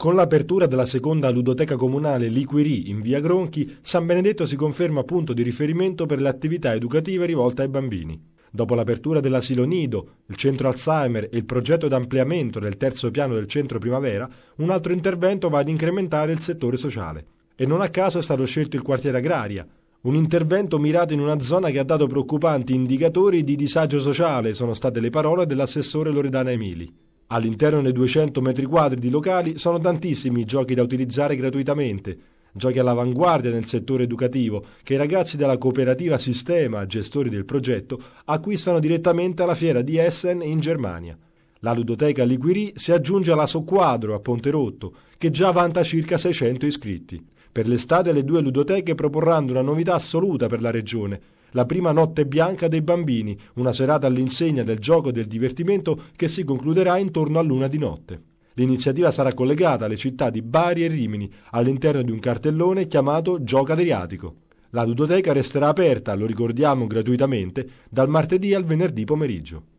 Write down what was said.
Con l'apertura della seconda ludoteca comunale Liquiri in via Gronchi, San Benedetto si conferma punto di riferimento per le attività educative rivolte ai bambini. Dopo l'apertura dell'asilo nido, il centro Alzheimer e il progetto d'ampliamento del terzo piano del centro Primavera, un altro intervento va ad incrementare il settore sociale. E non a caso è stato scelto il quartiere Agraria, un intervento mirato in una zona che ha dato preoccupanti indicatori di disagio sociale, sono state le parole dell'assessore Loredana Emili. All'interno dei 200 metri quadri di locali sono tantissimi i giochi da utilizzare gratuitamente. Giochi all'avanguardia nel settore educativo che i ragazzi della cooperativa Sistema, gestori del progetto, acquistano direttamente alla fiera di Essen in Germania. La ludoteca Liquirì si aggiunge alla Soquadro a Ponterotto, che già vanta circa 600 iscritti. Per l'estate le due ludoteche proporranno una novità assoluta per la regione, la prima notte bianca dei bambini, una serata all'insegna del gioco e del divertimento che si concluderà intorno a luna di notte. L'iniziativa sarà collegata alle città di Bari e Rimini all'interno di un cartellone chiamato Gioca Adriatico. La ludoteca resterà aperta, lo ricordiamo gratuitamente, dal martedì al venerdì pomeriggio.